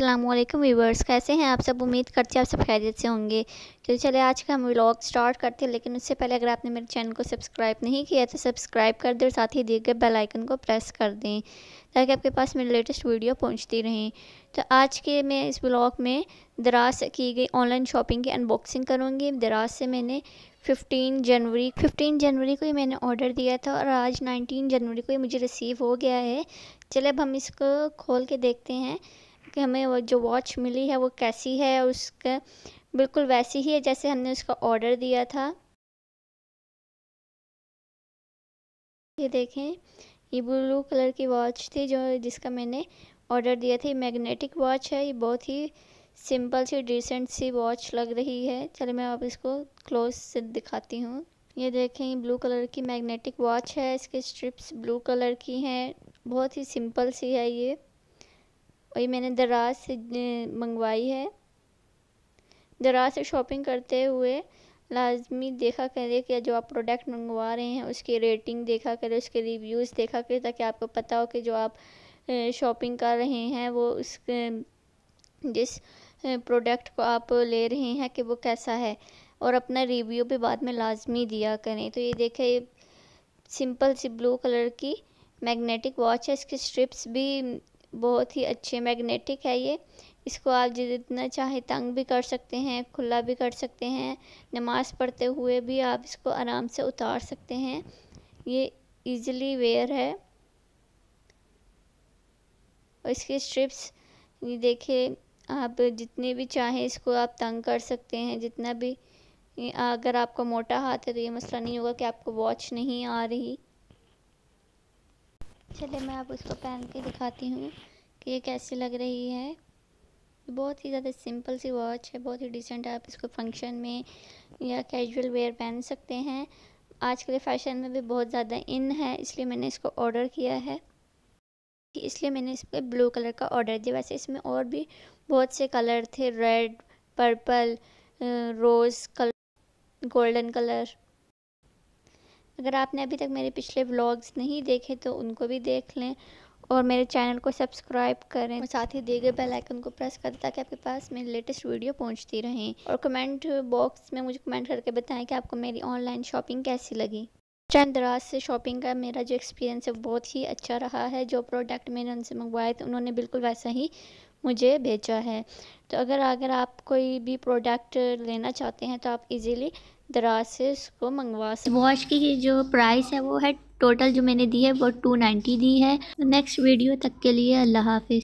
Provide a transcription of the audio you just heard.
Aslam viewers कैसे हैं आप सब उम्मीद करते हैं आप सब खैरियत से होंगे तो चले आज का हम व्लॉग स्टार्ट करते हैं लेकिन उससे पहले अगर आपने मेरे चैनल को सब्सक्राइब नहीं किया तो सब्सक्राइब कर दें और साथ ही दिए गए बेल आइकन को प्रेस कर दें ताकि आपके पास मेरी लेटेस्ट वीडियो पहुंचती रहें तो आज के मैं इस ब्लॉग में दराज से की गई ऑनलाइन शॉपिंग की अनबॉक्सिंग करूँगी दराज से मैंने 15 जनवरी 15 जनवरी को ही मैंने ऑर्डर दिया था और आज 19 जनवरी को ही मुझे रिसीव हो गया है चले अब हम इसको खोल के देखते हैं कि हमें वो जो वॉच मिली है वो कैसी है उसका बिल्कुल वैसी ही है जैसे हमने उसका ऑर्डर दिया था ये देखें ये ब्लू कलर की वॉच थी जो जिसका मैंने ऑर्डर दिया था मैग्नेटिक वॉच है ये बहुत ही सिंपल सी डिसेंट सी वॉच लग रही है चलो मैं आप इसको क्लोज से दिखाती हूँ ये देखें ये ब्लू कलर की मैग्नेटिक वॉच है इसके स्ट्रिप्स ब्लू कलर की हैं बहुत ही सिंपल सी है ये और ये मैंने दराज से मंगवाई है दराज से शॉपिंग करते हुए लाजमी देखा करें कि जो आप प्रोडक्ट मंगवा रहे हैं उसकी रेटिंग देखा करें उसके रिव्यूज़ देखा करें ताकि आपको पता हो कि जो आप शॉपिंग कर रहे हैं वो उस जिस प्रोडक्ट को आप ले रहे हैं कि वो कैसा है और अपना रिव्यू भी बाद में लाजमी दिया करें तो ये देखें सिंपल सी ब्लू कलर की मैग्नेटिक वॉच है इसकी स्ट्रिप्स भी बहुत ही अच्छे मैग्नेटिक है ये इसको आप जितना चाहे तंग भी कर सकते हैं खुला भी कर सकते हैं नमाज़ पढ़ते हुए भी आप इसको आराम से उतार सकते हैं ये ईज़िली वेयर है और इसकी स्ट्रिप्स ये देखिए आप जितने भी चाहें इसको आप तंग कर सकते हैं जितना भी अगर आपका मोटा हाथ है तो ये मसला नहीं होगा कि आपको वॉच नहीं आ रही चलिए मैं आप उसको पहन के दिखाती हूँ कि ये कैसी लग रही है बहुत ही ज़्यादा सिंपल सी वॉच है बहुत ही डिसेंट आप इसको फंक्शन में या कैजुअल वेयर पहन सकते हैं आज के फैशन में भी बहुत ज़्यादा इन है इसलिए मैंने इसको ऑर्डर किया है इसलिए मैंने इस पर ब्लू कलर का ऑर्डर दिया वैसे इसमें और भी बहुत से कलर थे red purple rose colour golden colour अगर आपने अभी तक मेरे पिछले व्लॉग्स नहीं देखे तो उनको भी देख लें और मेरे चैनल को सब्सक्राइब करें और साथ ही दिए गए बेल आइकन को प्रेस करें ताकि आपके पास मेरी लेटेस्ट वीडियो पहुंचती रहें और कमेंट बॉक्स में मुझे कमेंट करके बताएं कि आपको मेरी ऑनलाइन शॉपिंग कैसी लगी चंद दराज से शॉपिंग का मेरा जो एक्सपीरियंस है बहुत ही अच्छा रहा है जो प्रोडक्ट मैंने उनसे मंगवाए थे उन्होंने बिल्कुल वैसा ही मुझे भेजा है तो अगर अगर आप कोई भी प्रोडक्ट लेना चाहते हैं तो आप इजीली दराज से उसको मंगवा सकते वॉश की जो प्राइस है वो है टोटल जो मैंने दी है वो टू नाइन्टी दी है नेक्स्ट वीडियो तक के लिए अल्लाह हाफि